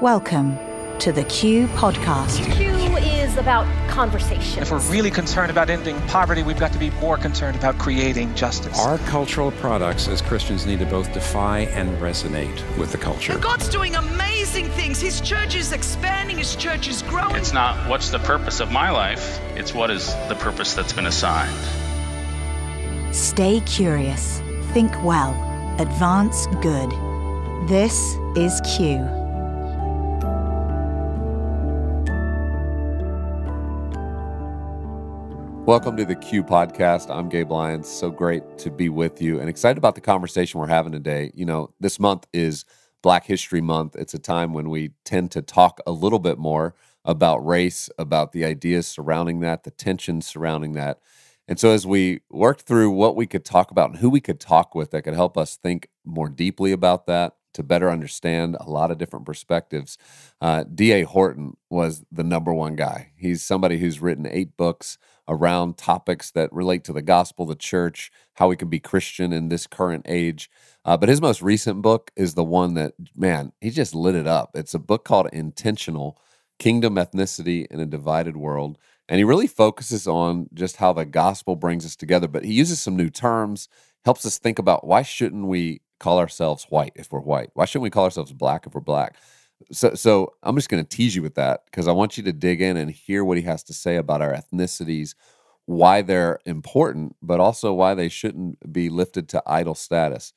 Welcome to the Q Podcast. Q is about conversation. If we're really concerned about ending poverty, we've got to be more concerned about creating justice. Our cultural products as Christians need to both defy and resonate with the culture. And God's doing amazing things. His church is expanding, His church is growing. It's not what's the purpose of my life, it's what is the purpose that's been assigned. Stay curious, think well, advance good. This is Q. Welcome to the Q podcast. I'm Gabe Lyons. So great to be with you and excited about the conversation we're having today. You know, this month is Black History Month. It's a time when we tend to talk a little bit more about race, about the ideas surrounding that, the tensions surrounding that. And so as we worked through what we could talk about and who we could talk with that could help us think more deeply about that, to better understand a lot of different perspectives. Uh, D.A. Horton was the number one guy. He's somebody who's written eight books around topics that relate to the gospel, the church, how we can be Christian in this current age. Uh, but his most recent book is the one that, man, he just lit it up. It's a book called Intentional Kingdom, Ethnicity, in a Divided World. And he really focuses on just how the gospel brings us together, but he uses some new terms, helps us think about why shouldn't we call ourselves white if we're white? Why shouldn't we call ourselves black if we're black? So, so I'm just going to tease you with that because I want you to dig in and hear what he has to say about our ethnicities, why they're important, but also why they shouldn't be lifted to idle status.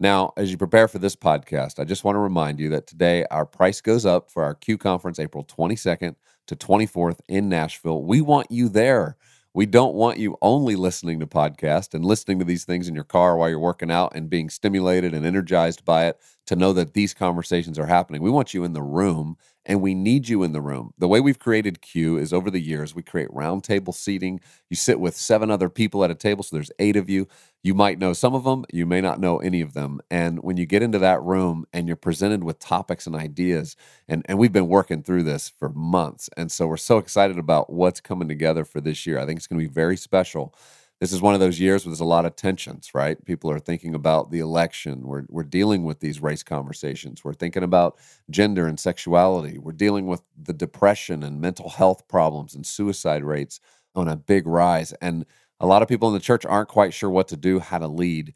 Now, as you prepare for this podcast, I just want to remind you that today our price goes up for our Q conference, April 22nd to 24th in Nashville. We want you there. We don't want you only listening to podcasts and listening to these things in your car while you're working out and being stimulated and energized by it to know that these conversations are happening. We want you in the room and we need you in the room. The way we've created Q is over the years, we create roundtable seating. You sit with seven other people at a table, so there's eight of you. You might know some of them, you may not know any of them. And when you get into that room and you're presented with topics and ideas, and, and we've been working through this for months. And so we're so excited about what's coming together for this year. I think it's going to be very special this is one of those years where there's a lot of tensions, right? People are thinking about the election. We're, we're dealing with these race conversations. We're thinking about gender and sexuality. We're dealing with the depression and mental health problems and suicide rates on a big rise. And a lot of people in the church aren't quite sure what to do, how to lead.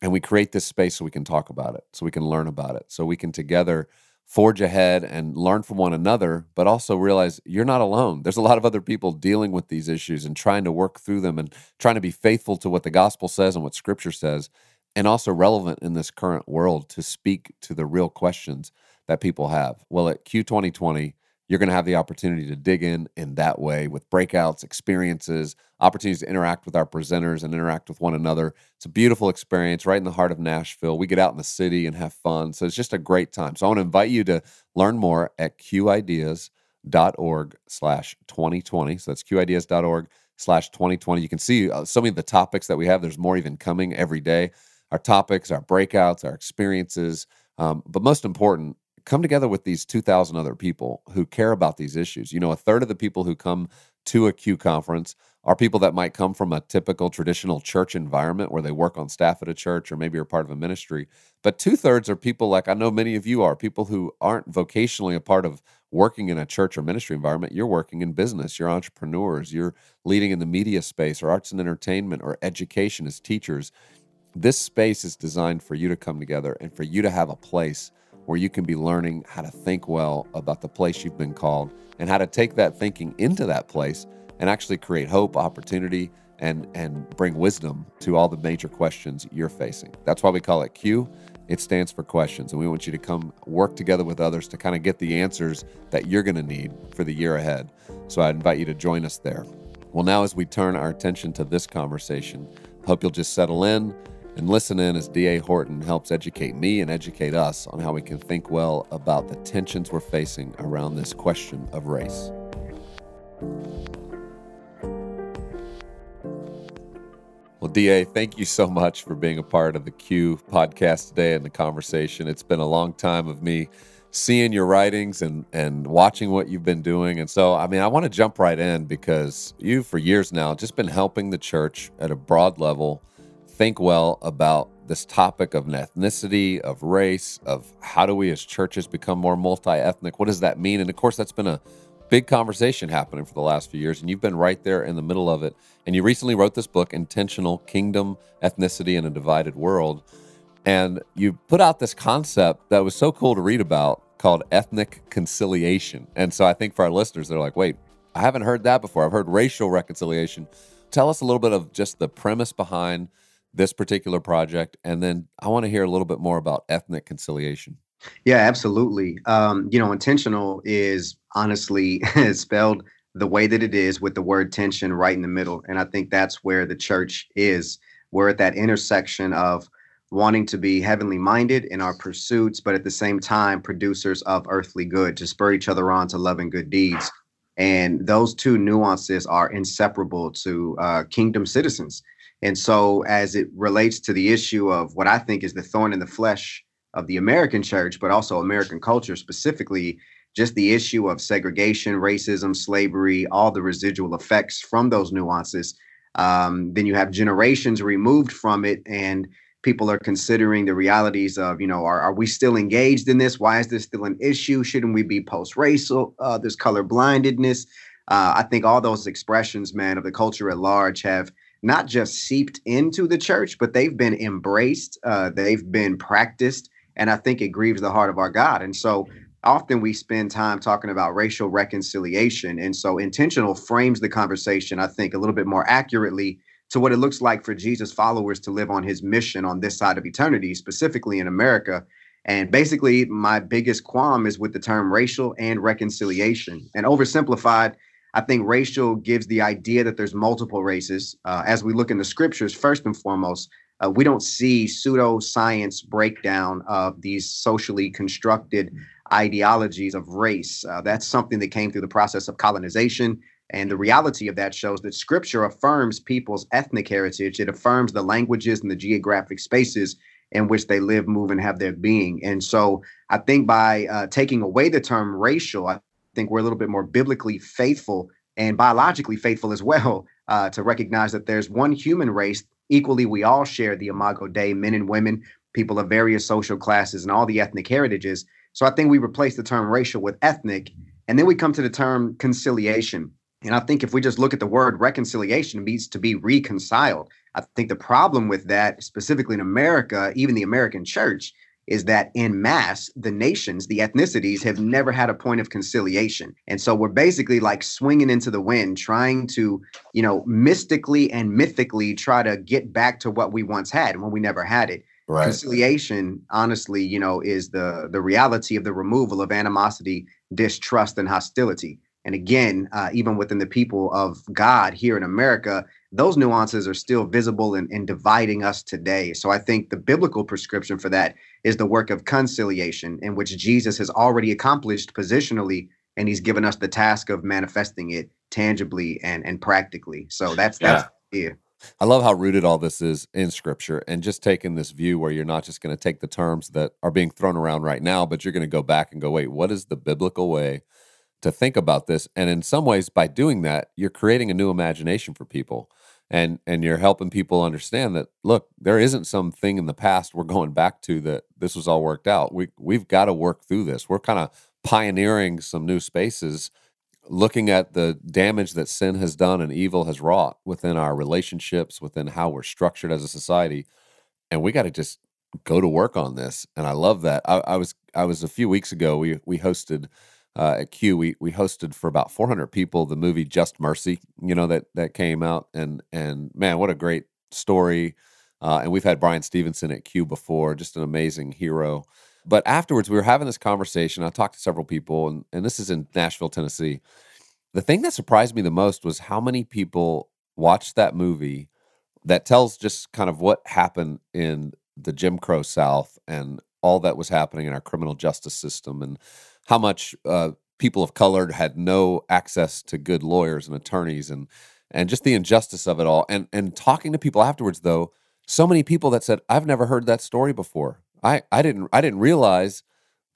And we create this space so we can talk about it, so we can learn about it, so we can together forge ahead and learn from one another, but also realize you're not alone. There's a lot of other people dealing with these issues and trying to work through them and trying to be faithful to what the gospel says and what scripture says, and also relevant in this current world to speak to the real questions that people have. Well, at Q2020, you're going to have the opportunity to dig in in that way with breakouts, experiences, opportunities to interact with our presenters and interact with one another. It's a beautiful experience right in the heart of Nashville. We get out in the city and have fun. So it's just a great time. So I want to invite you to learn more at qideas.org slash 2020. So that's qideas.org slash 2020. You can see uh, some of the topics that we have. There's more even coming every day. Our topics, our breakouts, our experiences. Um, but most important, come together with these 2,000 other people who care about these issues. You know, a third of the people who come to a Q conference are people that might come from a typical traditional church environment where they work on staff at a church or maybe are part of a ministry. But two thirds are people like I know many of you are people who aren't vocationally a part of working in a church or ministry environment. You're working in business, you're entrepreneurs, you're leading in the media space or arts and entertainment or education as teachers. This space is designed for you to come together and for you to have a place where you can be learning how to think well about the place you've been called and how to take that thinking into that place and actually create hope, opportunity, and and bring wisdom to all the major questions you're facing. That's why we call it Q. It stands for questions, and we want you to come work together with others to kind of get the answers that you're going to need for the year ahead. So I invite you to join us there. Well, now as we turn our attention to this conversation, hope you'll just settle in, and listen in as D.A. Horton helps educate me and educate us on how we can think well about the tensions we're facing around this question of race. Well, DA, thank you so much for being a part of the Q podcast today and the conversation. It's been a long time of me seeing your writings and and watching what you've been doing. And so, I mean, I want to jump right in because you for years now just been helping the church at a broad level think well about this topic of ethnicity, of race, of how do we as churches become more multi ethnic? What does that mean? And of course, that's been a big conversation happening for the last few years, and you've been right there in the middle of it. And you recently wrote this book, Intentional Kingdom, Ethnicity in a Divided World. And you put out this concept that was so cool to read about called ethnic conciliation. And so I think for our listeners, they're like, wait, I haven't heard that before. I've heard racial reconciliation. Tell us a little bit of just the premise behind this particular project, and then I want to hear a little bit more about ethnic conciliation. Yeah, absolutely. Um, you know, intentional is honestly spelled the way that it is with the word tension right in the middle. And I think that's where the church is. We're at that intersection of wanting to be heavenly minded in our pursuits, but at the same time, producers of earthly good to spur each other on to love and good deeds. And those two nuances are inseparable to uh, kingdom citizens. And so, as it relates to the issue of what I think is the thorn in the flesh of the American church, but also American culture specifically, just the issue of segregation, racism, slavery, all the residual effects from those nuances. Um, then you have generations removed from it, and people are considering the realities of, you know, are, are we still engaged in this? Why is this still an issue? Shouldn't we be post racial? Uh, this color blindedness? Uh, I think all those expressions, man, of the culture at large have not just seeped into the church, but they've been embraced, uh, they've been practiced, and I think it grieves the heart of our God. And so often we spend time talking about racial reconciliation. And so intentional frames the conversation, I think, a little bit more accurately to what it looks like for Jesus' followers to live on his mission on this side of eternity, specifically in America. And basically, my biggest qualm is with the term racial and reconciliation. And oversimplified, I think racial gives the idea that there's multiple races. Uh, as we look in the scriptures, first and foremost, uh, we don't see pseudoscience breakdown of these socially constructed ideologies of race. Uh, that's something that came through the process of colonization. And the reality of that shows that scripture affirms people's ethnic heritage, it affirms the languages and the geographic spaces in which they live, move, and have their being. And so I think by uh, taking away the term racial, I think we're a little bit more biblically faithful and biologically faithful as well uh, to recognize that there's one human race. Equally, we all share the Imago Dei, men and women, people of various social classes, and all the ethnic heritages. So I think we replace the term racial with ethnic, and then we come to the term conciliation. And I think if we just look at the word reconciliation, means to be reconciled. I think the problem with that, specifically in America, even the American church, is that in mass, the nations, the ethnicities have never had a point of conciliation. And so we're basically like swinging into the wind, trying to, you know, mystically and mythically try to get back to what we once had when we never had it. Right. Conciliation, honestly, you know, is the the reality of the removal of animosity, distrust, and hostility. And again, uh, even within the people of God here in America, those nuances are still visible in dividing us today. So I think the biblical prescription for that is the work of conciliation, in which Jesus has already accomplished positionally, and he's given us the task of manifesting it tangibly and, and practically. So that's that's yeah. I love how rooted all this is in scripture and just taking this view where you're not just going to take the terms that are being thrown around right now, but you're going to go back and go, wait, what is the biblical way to think about this? And in some ways, by doing that, you're creating a new imagination for people and and you're helping people understand that look there isn't something in the past we're going back to that this was all worked out we we've got to work through this we're kind of pioneering some new spaces looking at the damage that sin has done and evil has wrought within our relationships within how we're structured as a society and we got to just go to work on this and i love that I, I was i was a few weeks ago we we hosted uh, at Q, we we hosted for about 400 people the movie Just Mercy. You know that that came out, and and man, what a great story! Uh, and we've had Brian Stevenson at Q before, just an amazing hero. But afterwards, we were having this conversation. I talked to several people, and, and this is in Nashville, Tennessee. The thing that surprised me the most was how many people watched that movie that tells just kind of what happened in the Jim Crow South and all that was happening in our criminal justice system and how much uh, people of color had no access to good lawyers and attorneys and and just the injustice of it all. And and talking to people afterwards though, so many people that said, "I've never heard that story before. I I didn't I didn't realize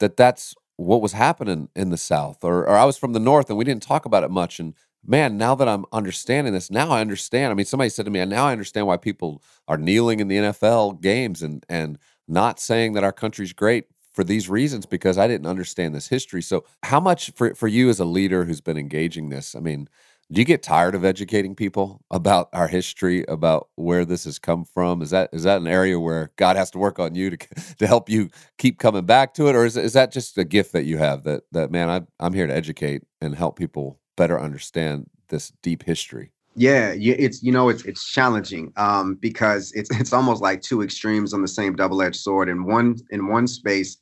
that that's what was happening in the South, or, or I was from the North and we didn't talk about it much. And man, now that I'm understanding this, now I understand. I mean, somebody said to me, now I understand why people are kneeling in the NFL games and and not saying that our country's great for these reasons because I didn't understand this history. So, how much for, for you as a leader who's been engaging this? I mean, do you get tired of educating people about our history, about where this has come from? Is that is that an area where God has to work on you to to help you keep coming back to it, or is is that just a gift that you have that that man I, I'm here to educate and help people better understand this deep history? Yeah, it's you know it's it's challenging um, because it's it's almost like two extremes on the same double-edged sword. In one in one space,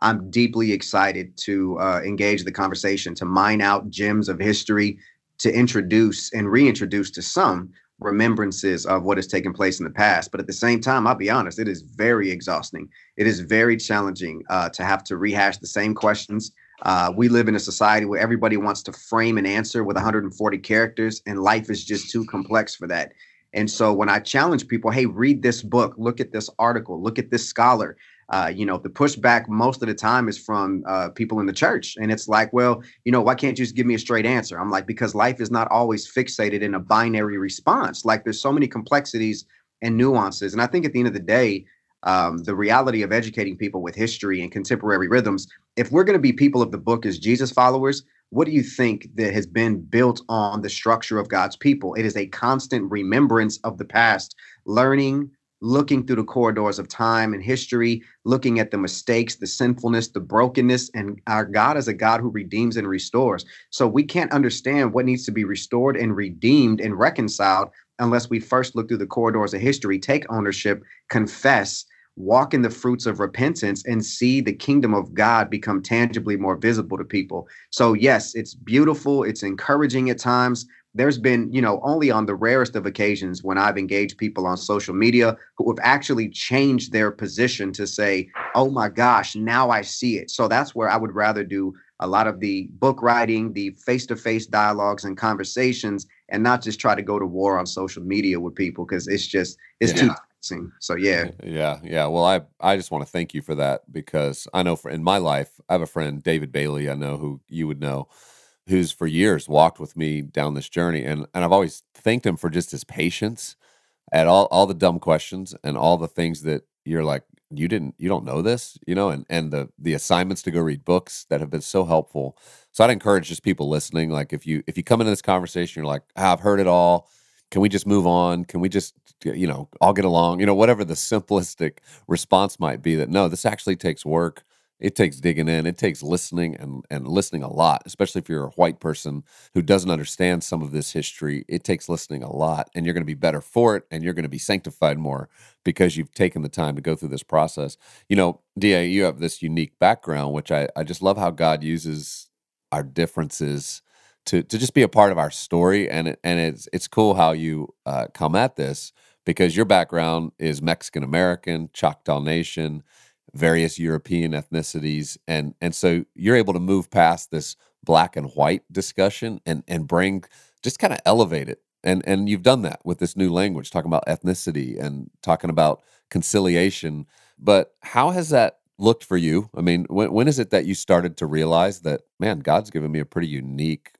I'm deeply excited to uh, engage the conversation, to mine out gems of history, to introduce and reintroduce to some remembrances of what has taken place in the past. But at the same time, I'll be honest, it is very exhausting. It is very challenging uh, to have to rehash the same questions, uh, we live in a society where everybody wants to frame an answer with 140 characters, and life is just too complex for that. And so when I challenge people, hey, read this book, look at this article, look at this scholar, uh, you know, the pushback most of the time is from uh, people in the church. And it's like, well, you know, why can't you just give me a straight answer? I'm like, because life is not always fixated in a binary response. Like there's so many complexities and nuances. And I think at the end of the day, um, the reality of educating people with history and contemporary rhythms. If we're going to be people of the book as Jesus followers, what do you think that has been built on the structure of God's people? It is a constant remembrance of the past, learning, looking through the corridors of time and history, looking at the mistakes, the sinfulness, the brokenness, and our God is a God who redeems and restores. So we can't understand what needs to be restored and redeemed and reconciled unless we first look through the corridors of history, take ownership, confess, walk in the fruits of repentance and see the kingdom of God become tangibly more visible to people. So, yes, it's beautiful, it's encouraging at times. There's been, you know, only on the rarest of occasions when I've engaged people on social media who have actually changed their position to say, oh my gosh, now I see it. So that's where I would rather do a lot of the book writing, the face to face dialogues and conversations, and not just try to go to war on social media with people because it's just, it's yeah. too relaxing. So yeah. Yeah, yeah. Well, I I just want to thank you for that because I know for in my life, I have a friend David Bailey, I know who you would know, who's for years walked with me down this journey and and I've always thanked him for just his patience at all all the dumb questions and all the things that you're like you didn't you don't know this, you know, and and the the assignments to go read books that have been so helpful. So I'd encourage just people listening like if you if you come into this conversation you're like, ah, "I've heard it all." can we just move on? Can we just, you know, all get along? You know, whatever the simplistic response might be that no, this actually takes work. It takes digging in. It takes listening and, and listening a lot, especially if you're a white person who doesn't understand some of this history. It takes listening a lot, and you're going to be better for it, and you're going to be sanctified more because you've taken the time to go through this process. You know, DA, you have this unique background, which I, I just love how God uses our differences to to just be a part of our story. And and it's it's cool how you uh, come at this because your background is Mexican American, Choctaw Nation, various European ethnicities, and and so you're able to move past this black and white discussion and and bring just kind of elevate it. And and you've done that with this new language, talking about ethnicity and talking about conciliation. But how has that looked for you? I mean, when, when is it that you started to realize that, man, God's given me a pretty unique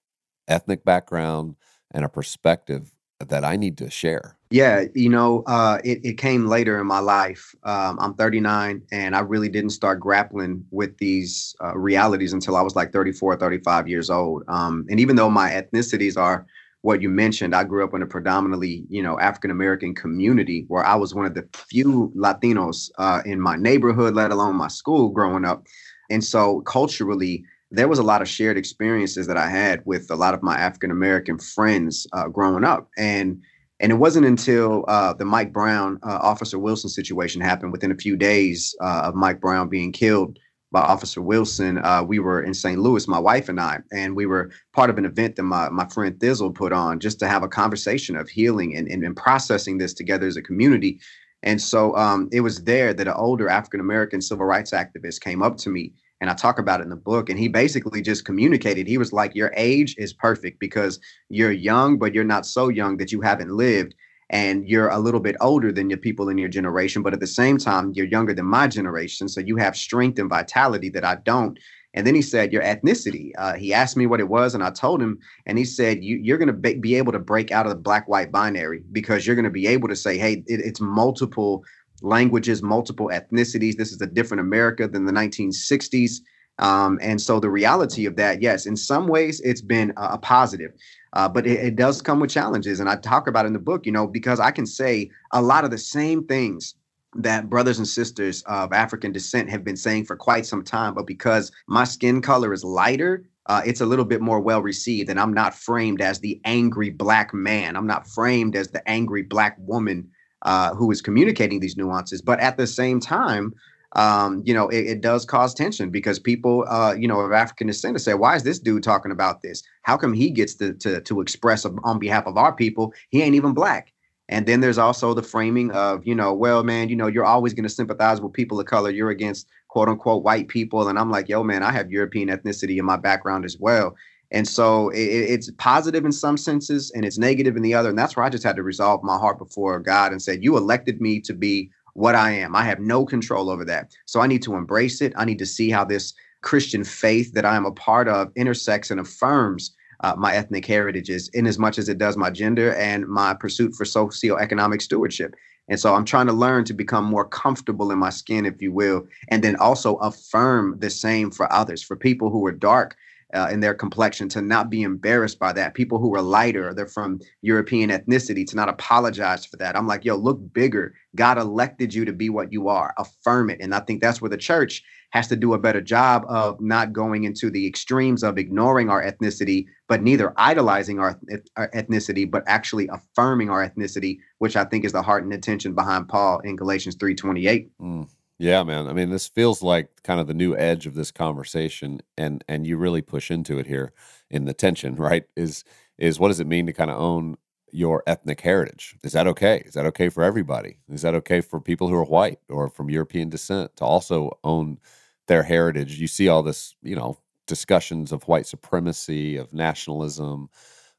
ethnic background and a perspective that I need to share? Yeah, you know, uh, it, it came later in my life. Um, I'm 39, and I really didn't start grappling with these uh, realities until I was like 34, 35 years old. Um, and even though my ethnicities are what you mentioned, I grew up in a predominantly, you know, African American community where I was one of the few Latinos uh, in my neighborhood, let alone my school growing up. And so culturally, there was a lot of shared experiences that I had with a lot of my African American friends uh, growing up, and and it wasn't until uh, the Mike Brown uh, Officer Wilson situation happened within a few days uh, of Mike Brown being killed by Officer Wilson. Uh, we were in St. Louis, my wife and I, and we were part of an event that my, my friend Thizzle put on just to have a conversation of healing and, and, and processing this together as a community. And so um, it was there that an older African American civil rights activist came up to me and I talk about it in the book. And he basically just communicated. He was like, Your age is perfect because you're young, but you're not so young that you haven't lived. And you're a little bit older than your people in your generation, but at the same time, you're younger than my generation. So you have strength and vitality that I don't. And then he said, Your ethnicity. Uh, he asked me what it was, and I told him. And he said, you, are going to be, be, able to break out of the black white binary because you're going to be able to say, Hey, it, it's multiple languages, multiple ethnicities. This is a different America than the 1960s. Um, and so the reality of that, yes, in some ways it's been a, a positive, uh, but it, it, does come with challenges. And I talk about in the book, you know, because I can say a lot of the same things that brothers and sisters of African descent have been saying for quite some time, but because my skin color is lighter, uh, it's a little bit more well received, and I'm not framed as the angry black man. I'm not framed as the angry black woman uh, who is communicating these nuances. But at the same time, um, you know, it, it, does cause tension because people, uh, you know, of African descent say, why is this dude talking about this? How come he gets to, to, to express on behalf of our people? He ain't even black. And then there's also the framing of, you know, well, man, you know, you're always going to sympathize with people of color. You're against quote unquote white people. And I'm like, yo, man, I have European ethnicity in my background as well. And so it, it's positive in some senses and it's negative in the other. And that's where I just had to resolve my heart before God and said, You elected me to be what I am. I have no control over that. So I need to embrace it. I need to see how this Christian faith that I am a part of intersects and affirms uh, my ethnic heritages in as much as it does my gender and my pursuit for socioeconomic stewardship. And so I'm trying to learn to become more comfortable in my skin, if you will, and then also affirm the same for others, for people who are dark uh, in their complexion, to not be embarrassed by that. People who are lighter, they're from European ethnicity, to not apologize for that. I'm like, yo, look bigger. God elected you to be what you are. Affirm it. And I think that's where the church has to do a better job of not going into the extremes of ignoring our ethnicity, but neither idolizing our, our, ethnicity, but actually affirming our ethnicity, which I think is the heart and intention behind Paul in Galatians 3:28. Mm. Yeah, man. I mean, this feels like kind of the new edge of this conversation, and and you really push into it here in the tension, right? Is is what does it mean to kind of own your ethnic heritage? Is that okay? Is that okay for everybody? Is that okay for people who are white or from European descent to also own their heritage? You see all this, you know, discussions of white supremacy, of nationalism,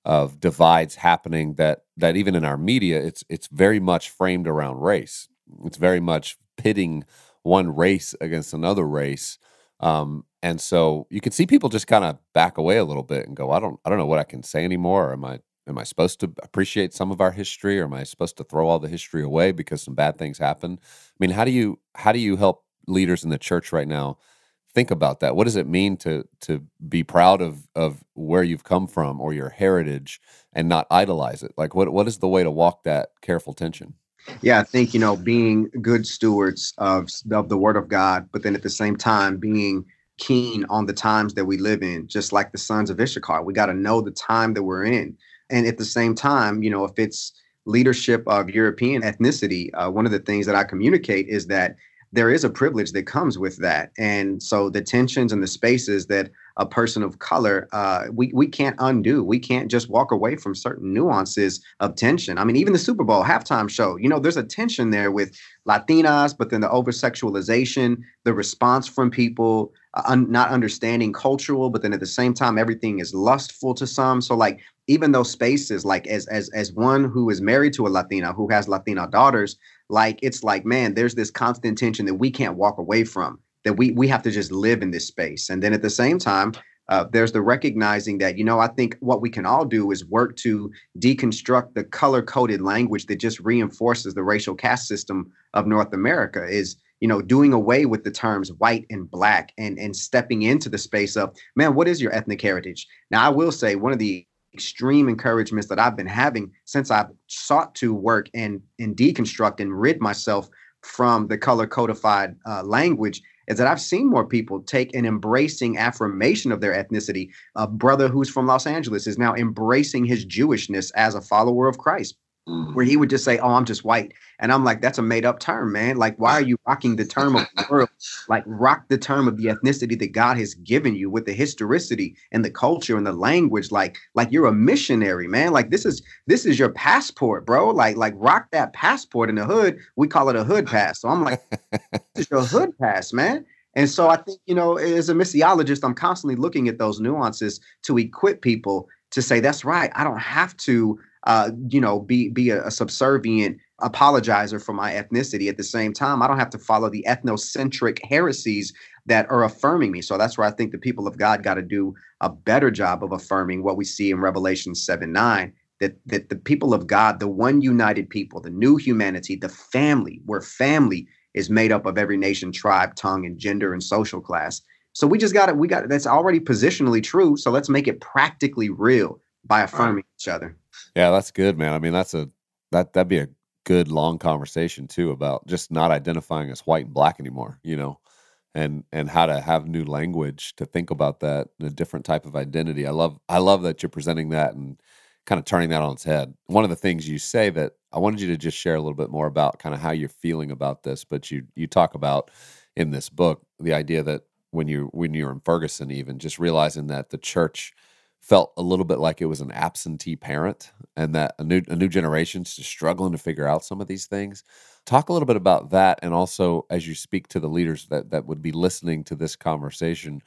of divides happening that that even in our media, it's it's very much framed around race. It's very much pitting one race against another race. Um, and so you can see people just kind of back away a little bit and go, I don't, I don't know what I can say anymore. Or am I, am I supposed to appreciate some of our history, or am I supposed to throw all the history away because some bad things happen? I mean, how do you, how do you help leaders in the church right now think about that? What does it mean to to be proud of of where you've come from or your heritage and not idolize it? Like, what what is the way to walk that careful tension? Yeah, I think you know being good stewards of of the Word of God, but then at the same time being keen on the times that we live in, just like the sons of Issachar. We got to know the time that we're in, and at the same time, you know, if it's leadership of European ethnicity, uh, one of the things that I communicate is that there is a privilege that comes with that, and so the tensions and the spaces that a person of color, uh, we we can't undo. We can't just walk away from certain nuances of tension. I mean, even the Super Bowl halftime show, you know, there's a tension there with Latinas, but then the over sexualization, the response from people, uh, un- not understanding cultural, but then at the same time, everything is lustful to some. So like even those spaces, like as as as one who is married to a Latina who has Latina daughters, like it's like man, there's this constant tension that we can't walk away from that we we have to just live in this space. And then at the same time, uh, there's the recognizing that you know I think what we can all do is work to deconstruct the color coded language that just reinforces the racial caste system of North America. Is you know doing away with the terms white and black and and stepping into the space of man what is your ethnic heritage now i will say one of the extreme encouragements that i've been having since i've sought to work and and deconstruct and rid myself from the color codified uh, language is that I've seen more people take an embracing affirmation of their ethnicity. A brother who's from Los Angeles is now embracing his Jewishness as a follower of Christ mm. where he would just say, "Oh, I'm just white," and I'm like, "That's a made up term, man. Like, why are you rocking the term of the world? Like, rock the term of the ethnicity that God has given you with the historicity and the culture and the language. Like, like you're a missionary, man. Like, this is this is your passport, bro. Like, like rock that passport in the hood. We call it a hood pass. So I'm like, this is your hood pass, man." And so I think, you know, as a missiologist, I'm constantly looking at those nuances to equip people to say, that's right. I don't have to uh, you know, be be a, a subservient apologizer for my ethnicity. At the same time, I don't have to follow the ethnocentric heresies that are affirming me. So that's where I think the people of God got to do a better job of affirming what we see in Revelation 7 9 that that the people of God, the one united people, the new humanity, the family, where family is made up of every nation, tribe, tongue, and gender and social class. So we just got it. We got it. That's already positionally true. So let's make it practically real by affirming right. each other. Yeah, that's good, man. I mean, that's a that that'd be a good long conversation too about just not identifying as white and black anymore, you know, and and how to have new language to think about that a different type of identity. I love I love that you're presenting that and kind of turning that on its head. One of the things you say that I wanted you to just share a little bit more about kind of how you're feeling about this, but you you talk about in this book the idea that when you when you're in Ferguson even just realizing that the church felt a little bit like it was an absentee parent and that a new a new generation's just struggling to figure out some of these things. Talk a little bit about that and also as you speak to the leaders that that would be listening to this conversation,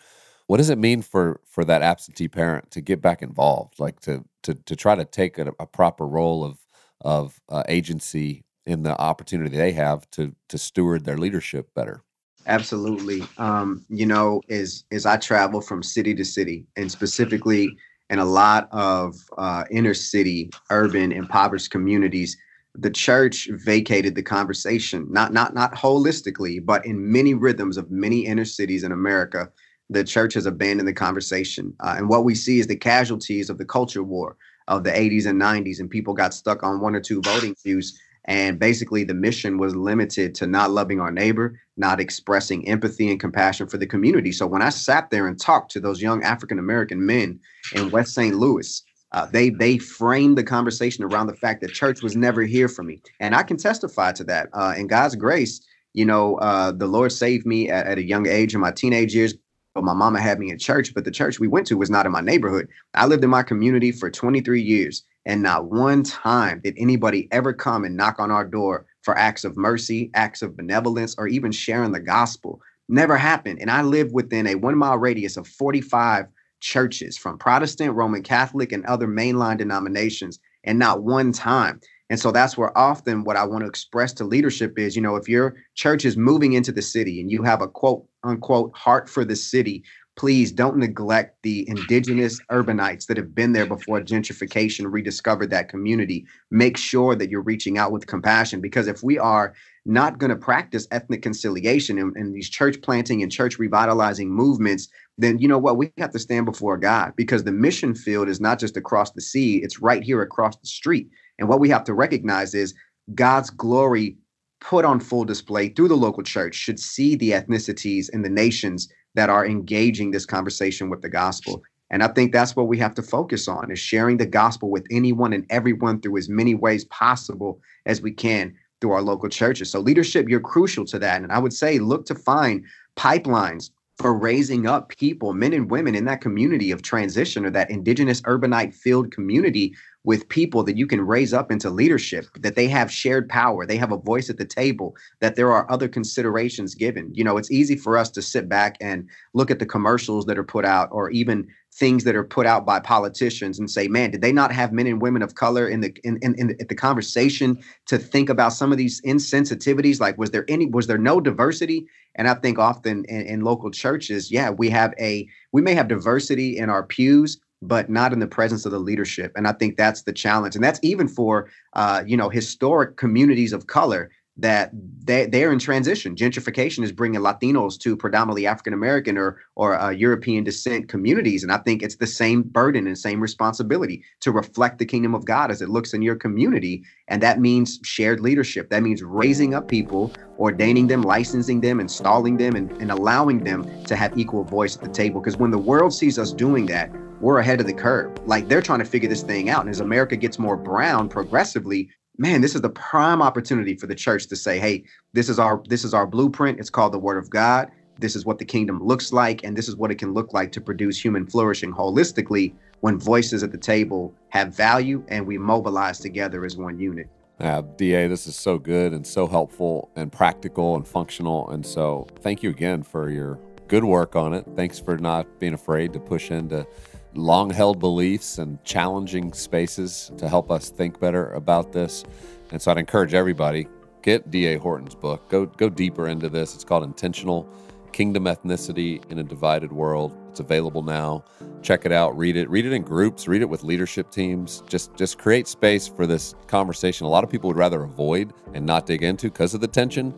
what does it mean for for that absentee parent to get back involved, like to to to try to take a, a proper role of of uh, agency in the opportunity they have to to steward their leadership better? Absolutely. Um, you know, as as I travel from city to city, and specifically in a lot of uh, inner city, urban, impoverished communities, the church vacated the conversation. Not not not holistically, but in many rhythms of many inner cities in America, the church has abandoned the conversation. Uh, and what we see is the casualties of the culture war of the 80s and 90s, and people got stuck on one or two voting views and basically, the mission was limited to not loving our neighbor, not expressing empathy and compassion for the community. So when I sat there and talked to those young African American men in West St. Louis, uh, they they framed the conversation around the fact that church was never here for me, and I can testify to that. Uh, in God's grace, you know, uh, the Lord saved me at, at a young age in my teenage years. But my mama had me in church, but the church we went to was not in my neighborhood. I lived in my community for 23 years. And not one time did anybody ever come and knock on our door for acts of mercy, acts of benevolence, or even sharing the gospel. Never happened. And I live within a one mile radius of 45 churches from Protestant, Roman Catholic, and other mainline denominations, and not one time. And so that's where often what I want to express to leadership is you know, if your church is moving into the city and you have a quote unquote heart for the city, please don't neglect the indigenous urbanites that have been there before gentrification rediscovered that community. Make sure that you're reaching out with compassion because if we are not going to practice ethnic conciliation and, and, these church planting and church revitalizing movements, then you know what? We have to stand before God because the mission field is not just across the sea, it's right here across the street. And what we have to recognize is God's glory put on full display through the local church should see the ethnicities and the nations that are engaging this conversation with the gospel. And I think that's what we have to focus on is sharing the gospel with anyone and everyone through as many ways possible as we can through our local churches. So leadership, you're crucial to that. And I would say look to find pipelines for raising up people, men and women in that community of transition or that indigenous urbanite filled community with people that you can raise up into leadership, that they have shared power, they have a voice at the table, that there are other considerations given. You know, it's easy for us to sit back and look at the commercials that are put out or even things that are put out by politicians and say, man, did they not have men and women of color in the in, in, in the, the conversation to think about some of these insensitivities? Like, was there any was there no diversity? And I think often in, in local churches, yeah, we have a we may have diversity in our pews, but not in the presence of the leadership. And I think that's the challenge. And that's even for, uh, you know, historic communities of color that they, they're in transition. Gentrification is bringing Latinos to predominantly African American or, or uh, European descent communities. And I think it's the same burden and same responsibility to reflect the kingdom of God as it looks in your community. And that means shared leadership. That means raising up people, ordaining them, licensing them, installing them, and, and allowing them to have equal voice at the table. Because when the world sees us doing that, we're ahead of the curve. Like they're trying to figure this thing out. And as America gets more brown progressively, man, this is the prime opportunity for the church to say, hey, this is our this is our blueprint. It's called the Word of God. This is what the kingdom looks like, and this is what it can look like to produce human flourishing holistically when voices at the table have value and we mobilize together as one unit. Yeah, uh, DA, this is so good and so helpful and practical and functional. And so thank you again for your good work on it. Thanks for not being afraid to push into long held beliefs and challenging spaces to help us think better about this. And so I'd encourage everybody get D.A. Horton's book. Go go deeper into this. It's called Intentional Kingdom Ethnicity in a Divided World. It's available now. Check it out, read it. Read it in groups, read it with leadership teams. Just just create space for this conversation a lot of people would rather avoid and not dig into because of the tension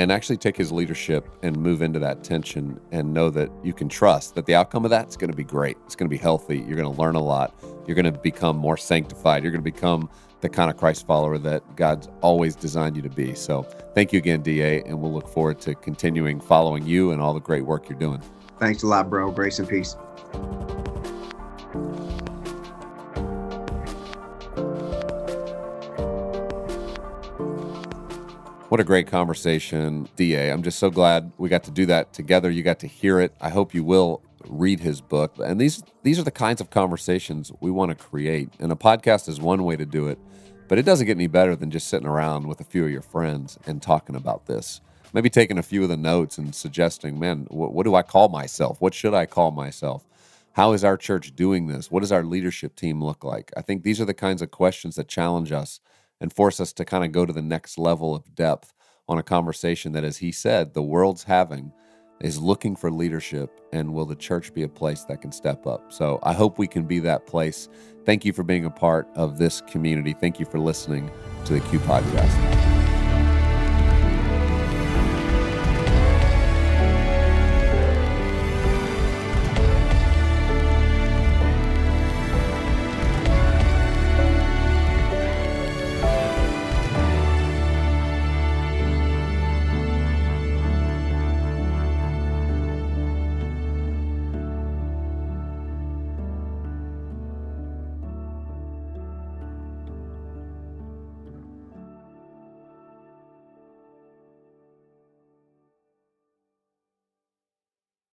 and actually take his leadership and move into that tension and know that you can trust that the outcome of that's going to be great. It's going to be healthy. You're going to learn a lot. You're going to become more sanctified. You're going to become the kind of Christ follower that God's always designed you to be. So thank you again, DA, and we'll look forward to continuing following you and all the great work you're doing. Thanks a lot, bro. Grace and peace. What a great conversation, DA. I'm just so glad we got to do that together. You got to hear it. I hope you will read his book. And these these are the kinds of conversations we want to create. And a podcast is one way to do it, but it doesn't get any better than just sitting around with a few of your friends and talking about this. Maybe taking a few of the notes and suggesting, man, what, what do I call myself? What should I call myself? How is our church doing this? What does our leadership team look like? I think these are the kinds of questions that challenge us and force us to kind of go to the next level of depth on a conversation that, as he said, the world's having is looking for leadership and will the church be a place that can step up so i hope we can be that place thank you for being a part of this community thank you for listening to the q podcast